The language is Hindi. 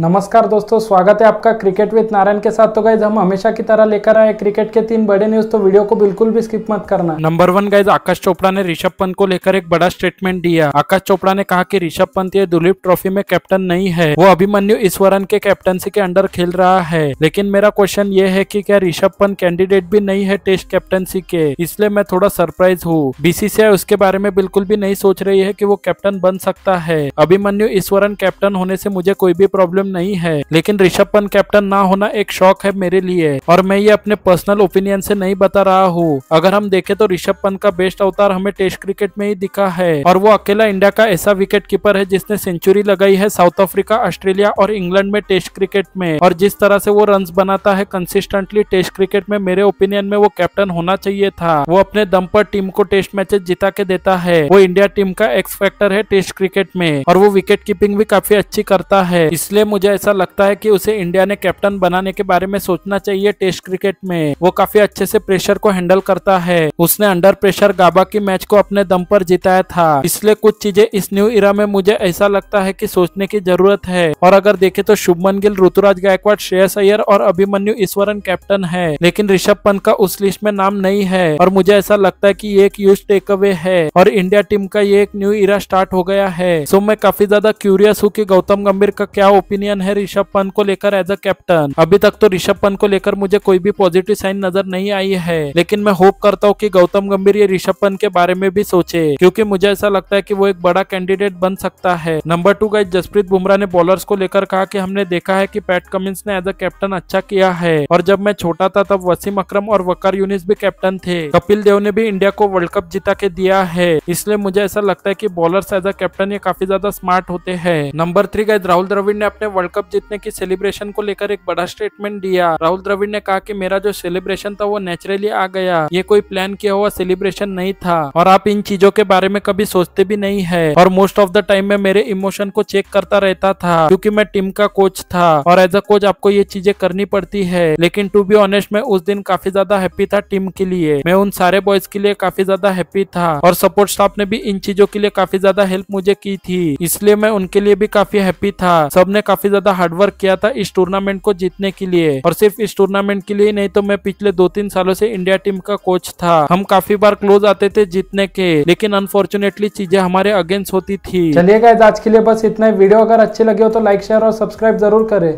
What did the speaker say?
नमस्कार दोस्तों स्वागत है आपका क्रिकेट विद नारायण के साथ तो गाइज हम हमेशा की तरह लेकर आए क्रिकेट के तीन बड़े न्यूज तो वीडियो को बिल्कुल भी स्किप मत करना number one guys Aakash Chopra ने ऋषभ पंत को लेकर एक बड़ा स्टेटमेंट दिया आकाश चोपड़ा ने कहा कि ऋषभ पंत ये दुलीप ट्रॉफी में कैप्टन नहीं है वो अभिमन्यु ईश्वरन के कैप्टनसी के अंडर खेल रहा है लेकिन मेरा क्वेश्चन ये है की क्या ऋषभ पंत कैंडिडेट भी नहीं है टेस्ट कैप्टनसी के इसलिए मैं थोड़ा सरप्राइज हूँ बीसीसीआई उसके बारे में बिल्कुल भी नहीं सोच रही है की वो कैप्टन बन सकता है अभिमन्यु ईश्वरन कैप्टन होने से मुझे कोई भी प्रॉब्लम प्रॉब्लम नहीं है लेकिन ऋषभ पंत कैप्टन ना होना एक शौक है मेरे लिए और मैं ये अपने पर्सनल ओपिनियन से नहीं बता रहा हूँ अगर हम देखें तो ऋषभ पंत का बेस्ट अवतार हमें टेस्ट क्रिकेट में ही दिखा है और वो अकेला इंडिया का ऐसा विकेट कीपर है जिसने सेंचुरी लगाई है साउथ अफ्रीका ऑस्ट्रेलिया और इंग्लैंड में टेस्ट क्रिकेट में और जिस तरह से वो रन बनाता है कंसिस्टेंटली टेस्ट क्रिकेट में मेरे ओपिनियन में वो कैप्टन होना चाहिए था वो अपने दम पर टीम को टेस्ट मैचेस जिता के देता है वो इंडिया टीम का एक्स फैक्टर है टेस्ट क्रिकेट में और वो विकेट कीपिंग भी काफी अच्छी करता है इसलिए मुझे ऐसा लगता है कि उसे इंडिया ने कैप्टन बनाने के बारे में सोचना चाहिए टेस्ट क्रिकेट में वो काफी अच्छे से प्रेशर को हैंडल करता है उसने अंडर प्रेशर गाबा की मैच को अपने दम पर जिताया था इसलिए कुछ चीजें इस न्यू इरा में मुझे ऐसा लगता है की सोचने की जरूरत है और अगर देखे तो शुभमन गिल ऋतुराज गायकवाड श्रेयस सैयर और अभिमन्यु ईश्वरन कैप्टन है लेकिन ऋषभ पंत का उस लिस्ट में नाम नहीं है और मुझे ऐसा लगता है की ये एक यूज टेक अवे है और इंडिया टीम का ये एक न्यू इरा स्टार्ट हो गया है सो मैं काफी ज्यादा क्यूरियस हूँ कि गौतम गंभीर का क्या ओपिनियन ओपिनियन है ऋषभ पंत को लेकर एज अ कैप्टन अभी तक तो ऋषभ पंत को लेकर मुझे कोई भी पॉजिटिव साइन नजर नहीं आई है लेकिन मैं होप करता हूँ की गौतम गंभीर ये ऋषभ पंत के बारे में भी सोचे क्यूँकी मुझे ऐसा लगता है की वो एक बड़ा कैंडिडेट बन सकता है number two guys Jasprit Bumrah ने बॉलर्स को लेकर कहा की हमने देखा है की पैट कमिंस ने एज अ कैप्टन अच्छा किया है और जब मैं छोटा था तब वसीम अक्रम और वकार यूनिस भी कैप्टन थे कपिल देव ने भी इंडिया को वर्ल्ड कप जिता के दिया है इसलिए मुझे ऐसा लगता है कि बॉलर्स एज अ कैप्टन ये काफी ज्यादा स्मार्ट होते हैं number three guys Rahul Dravid ने अपने वर्ल्ड कप जीतने की सेलिब्रेशन को लेकर एक बड़ा स्टेटमेंट दिया राहुल द्रविड़ ने कहा कि मेरा जो सेलिब्रेशन था वो नेचुरली आ गया ये कोई प्लान किया हुआ सेलिब्रेशन नहीं था और आप इन चीजों के बारे में कभी सोचते भी नहीं है और मोस्ट ऑफ द टाइम में मेरे इमोशन को चेक करता रहता था क्योंकि मैं टीम का कोच था और एज अ कोच आपको ये चीजें करनी पड़ती है लेकिन टू बी ऑनेस्ट मैं उस दिन काफी ज्यादा हैप्पी था टीम के लिए मैं उन सारे बॉयज के लिए काफी ज्यादा हैप्पी था और सपोर्ट स्टाफ ने भी इन चीजों के लिए काफी ज्यादा हेल्प मुझे की थी इसलिए मैं उनके लिए भी काफी हैप्पी था सबने काफी काफी ज्यादा हार्डवर्क किया था इस टूर्नामेंट को जीतने के लिए और सिर्फ इस टूर्नामेंट के लिए नहीं तो मैं पिछले दो तीन सालों से इंडिया टीम का कोच था हम काफी बार क्लोज आते थे जीतने के लेकिन अनफॉर्चुनेटली चीजें हमारे अगेंस्ट होती थी चलिए आज के लिए बस इतना ही वीडियो अगर अच्छे लगे हो तो लाइक शेयर और सब्सक्राइब जरूर करें